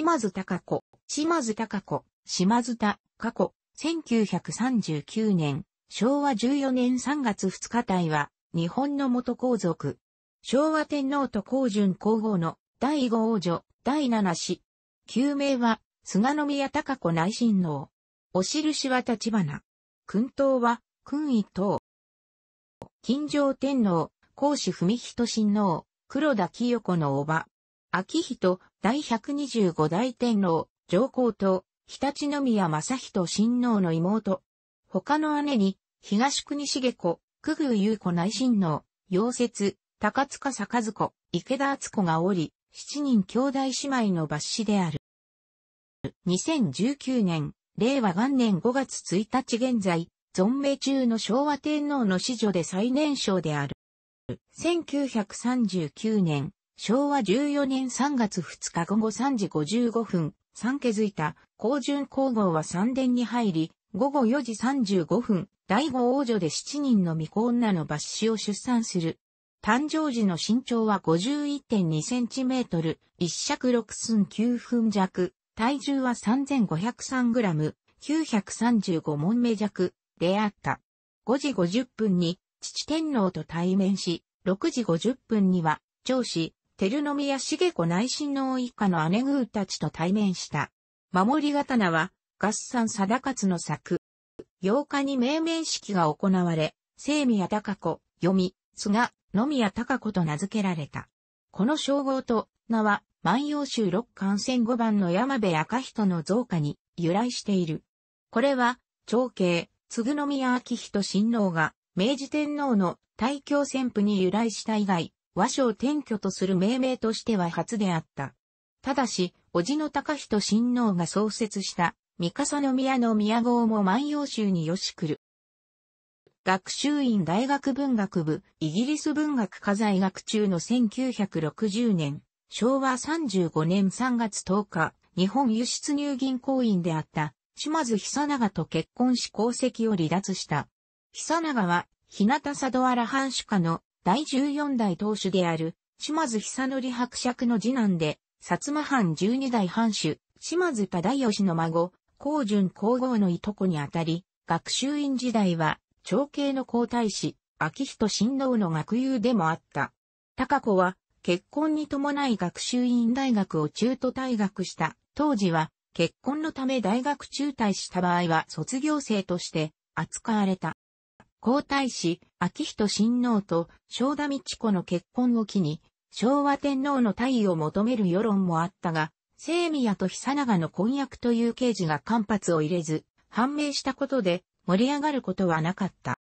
島津高子、島津高子、島津田、過去、1939年、昭和14年3月2日隊は、日本の元皇族。昭和天皇と皇順皇后の第五王女、第七子。旧名は、菅宮高子内親王。お印は立花。君頭は、君位等。金城天皇、皇子文人親王、黒田清子の叔母。秋人、第125代天皇、上皇と、常陸宮正人親王の妹。他の姉に、東国茂子、久宮優子内親王、溶接、高塚坂津子、池田敦子がおり、七人兄弟姉妹の抜子である。2019年、令和元年5月1日現在、存命中の昭和天皇の子女で最年少である。1939年、昭和14年3月2日午後3時55分、3気づいた、高順皇后は三殿に入り、午後4時35分、第五王女で7人の未婚女の抜子を出産する。誕生時の身長は51.2センチメートル、一尺6寸9分弱、体重は3503グラム、935問目弱、であった。5時50分に、父天皇と対面し、6時50分には、長子、照宮茂子内親王一家の姉宮たちと対面した。守り刀は、合算貞勝の作。8日に命名式が行われ、清宮高子、読み、菅、野宮高子と名付けられた。この称号と名は、万葉集六巻戦五番の山部赤人の造花に由来している。これは、長兄、継宮明人親王が、明治天皇の大京旋布に由来した以外、和書を転居とする命名としては初であった。ただし、叔父の高人親王が創設した、三笠宮の宮号も万葉集によし来る。学習院大学文学部、イギリス文学科在学中の1960年、昭和35年3月10日、日本輸出入銀行員であった、島津久永と結婚し功績を離脱した。久永は、日向佐渡原藩主家の第14代当主である、島津久則伯爵の次男で、薩摩藩12代藩主、島津忠義の孫、高順皇后のいとこにあたり、学習院時代は、長兄の皇太子、秋人親王の学友でもあった。高子は、結婚に伴い学習院大学を中途退学した。当時は、結婚のため大学中退した場合は卒業生として扱われた。皇太子、秋仁親王と正田道子の結婚を機に、昭和天皇の退位を求める世論もあったが、清宮と久長の婚約という刑事が間髪を入れず、判明したことで盛り上がることはなかった。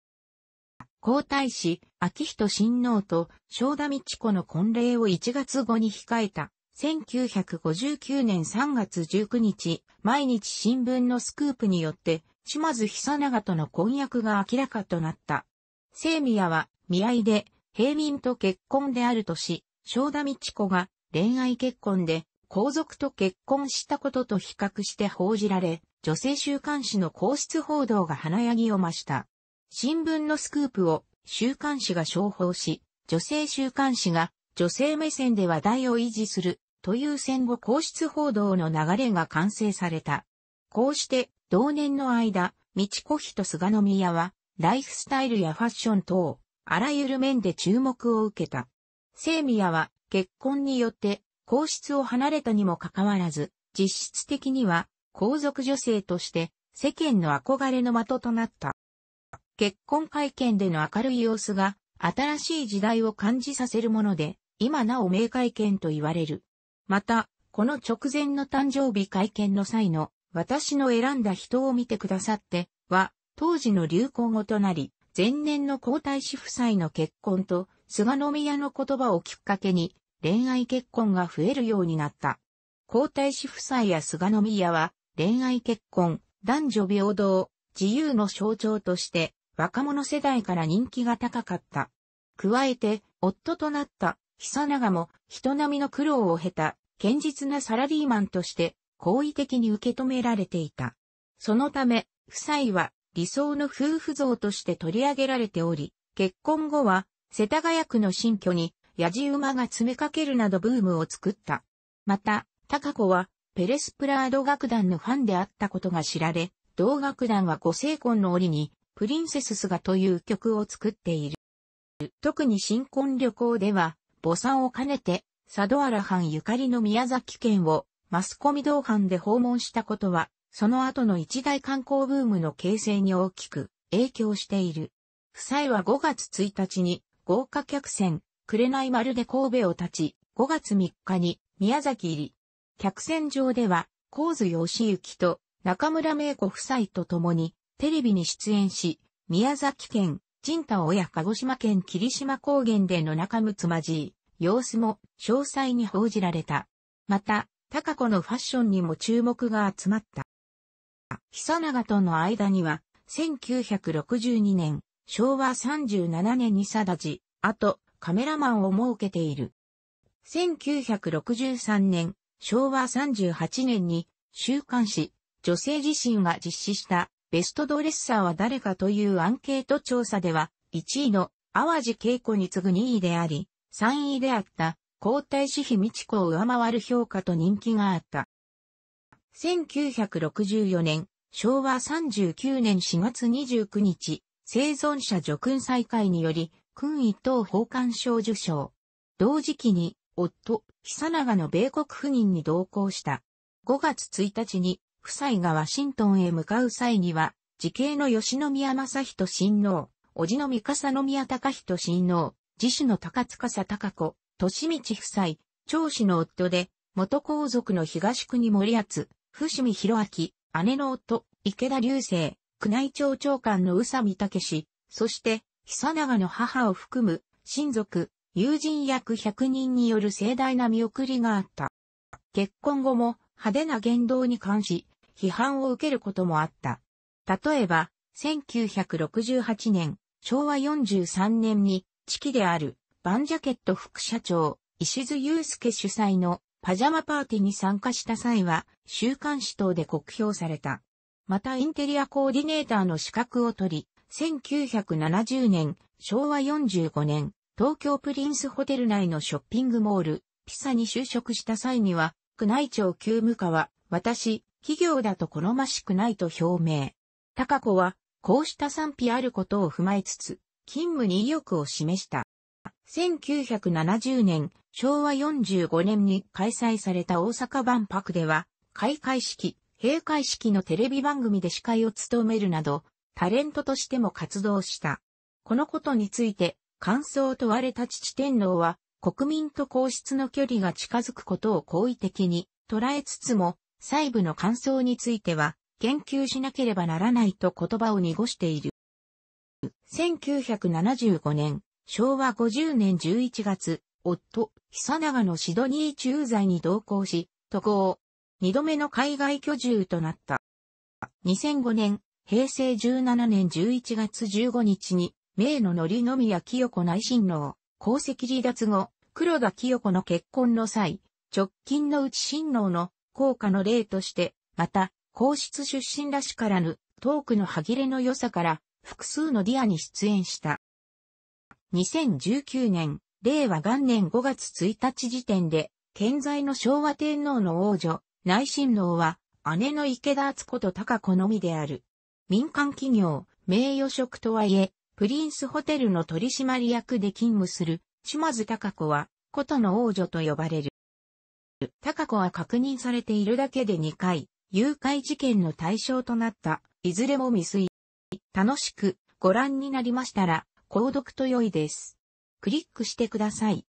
皇太子、秋仁親王と正田道子の婚礼を1月後に控えた。1959年3月19日、毎日新聞のスクープによって、島津久長との婚約が明らかとなった。聖宮は、見合いで、平民と結婚であるとし、正田道子が恋愛結婚で皇族と結婚したことと比較して報じられ、女性週刊誌の皇室報道が華やぎを増した。新聞のスクープを週刊誌が商報し、女性週刊誌が女性目線で話題を維持するという戦後皇室報道の流れが完成された。こうして同年の間、道子と菅宮は、ライフスタイルやファッション等、あらゆる面で注目を受けた。聖宮は、結婚によって、皇室を離れたにもかかわらず、実質的には、皇族女性として、世間の憧れの的となった。結婚会見での明るい様子が、新しい時代を感じさせるもので、今なお名会見と言われる。また、この直前の誕生日会見の際の私の選んだ人を見てくださって、は、当時の流行語となり、前年の皇太子夫妻の結婚と、菅宮の言葉をきっかけに、恋愛結婚が増えるようになった。皇太子夫妻や菅宮は、恋愛結婚、男女平等、自由の象徴として、若者世代から人気が高かった。加えて、夫となった、久永も、人並みの苦労を経た、堅実なサラリーマンとして、好意的に受け止められていた。そのため、夫妻は理想の夫婦像として取り上げられており、結婚後は世田谷区の新居に野じ馬が詰めかけるなどブームを作った。また、高子はペレスプラード楽団のファンであったことが知られ、同楽団はご成婚の折にプリンセススガという曲を作っている。特に新婚旅行では、母さんを兼ねて、佐渡原藩ゆかりの宮崎県をマスコミ同伴で訪問したことは、その後の一大観光ブームの形成に大きく影響している。夫妻は5月1日に豪華客船、紅丸で神戸を立ち、5月3日に宮崎入り。客船上では、神津義行と中村明子夫妻と共にテレビに出演し、宮崎県、神田親鹿児島県霧島高原での仲睦まじい様子も詳細に報じられた。また、高子のファッションにも注目が集まった。久永との間には、1962年、昭和37年に定時、あと、カメラマンを設けている。1963年、昭和38年に、週刊誌、女性自身が実施したベストドレッサーは誰かというアンケート調査では、1位の淡路恵子に次ぐ2位であり、3位であった皇太子妃美智子を上回る評価と人気があった。1964年、昭和39年4月29日、生存者叙勲再会により、勲位等奉還賞受賞。同時期に、夫、久永の米国赴任に同行した。5月1日に、夫妻がワシントンへ向かう際には、時系の吉宮正人親王、叔父の三笠宮隆人親王、自主の高塚隆子、利道夫妻、長子の夫で、元皇族の東国森厚、伏見博明、姉の夫、池田流星、宮内庁長官の宇佐美武氏、そして、久長の母を含む、親族、友人約100人による盛大な見送りがあった。結婚後も派手な言動に関し、批判を受けることもあった。例えば、1968年、昭和43年に、地期であるバンジャケット副社長、石津祐介主催のパジャマパーティーに参加した際は、週刊誌等で酷評された。またインテリアコーディネーターの資格を取り、1970年、昭和45年、東京プリンスホテル内のショッピングモール、ピサに就職した際には、区内庁急務課は、私、企業だと好ましくないと表明。高子は、こうした賛否あることを踏まえつつ、勤務に意欲を示した。1970年、昭和45年に開催された大阪万博では、開会式、閉会式のテレビ番組で司会を務めるなど、タレントとしても活動した。このことについて、感想を問われた父天皇は、国民と皇室の距離が近づくことを好意的に捉えつつも、細部の感想については、研究しなければならないと言葉を濁している。1975年、昭和50年11月、夫、久永のシドニー駐在に同行し、渡航、二度目の海外居住となった。2005年、平成17年11月15日に、名の則宮清子内親王、功績離脱後、黒田清子の結婚の際、直近のうち親王の効果の例として、また、皇室出身らしからぬ、トークの歯切れの良さから、複数のディアに出演した。2019年、令和元年5月1日時点で、健在の昭和天皇の王女、内親王は、姉の池田敦子と高子のみである。民間企業、名誉職とはいえ、プリンスホテルの取締役で勤務する、島津高子は、ことの王女と呼ばれる。高子は確認されているだけで2回、誘拐事件の対象となった、いずれも未遂。楽しくご覧になりましたら、購読と良いです。クリックしてください。